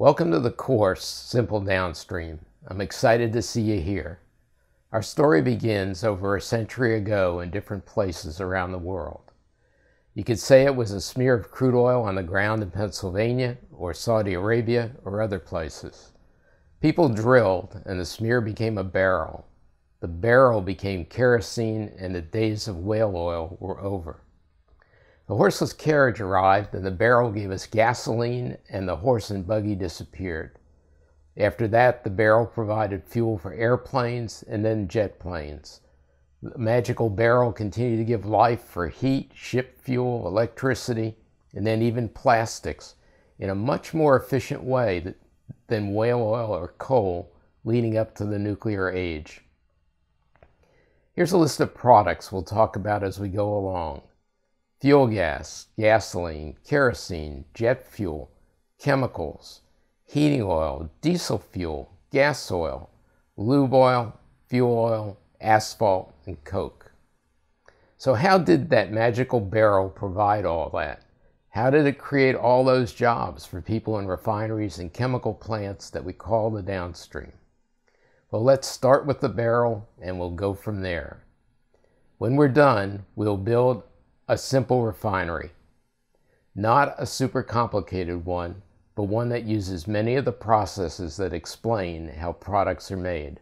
Welcome to the course, Simple Downstream. I'm excited to see you here. Our story begins over a century ago in different places around the world. You could say it was a smear of crude oil on the ground in Pennsylvania or Saudi Arabia or other places. People drilled and the smear became a barrel. The barrel became kerosene and the days of whale oil were over. The horseless carriage arrived, and the barrel gave us gasoline, and the horse and buggy disappeared. After that, the barrel provided fuel for airplanes and then jet planes. The magical barrel continued to give life for heat, ship fuel, electricity, and then even plastics in a much more efficient way than whale oil or coal leading up to the nuclear age. Here's a list of products we'll talk about as we go along fuel gas, gasoline, kerosene, jet fuel, chemicals, heating oil, diesel fuel, gas oil, lube oil, fuel oil, asphalt, and coke. So, how did that magical barrel provide all that? How did it create all those jobs for people in refineries and chemical plants that we call the downstream? Well, let's start with the barrel and we'll go from there. When we're done, we'll build a simple refinery. Not a super complicated one, but one that uses many of the processes that explain how products are made.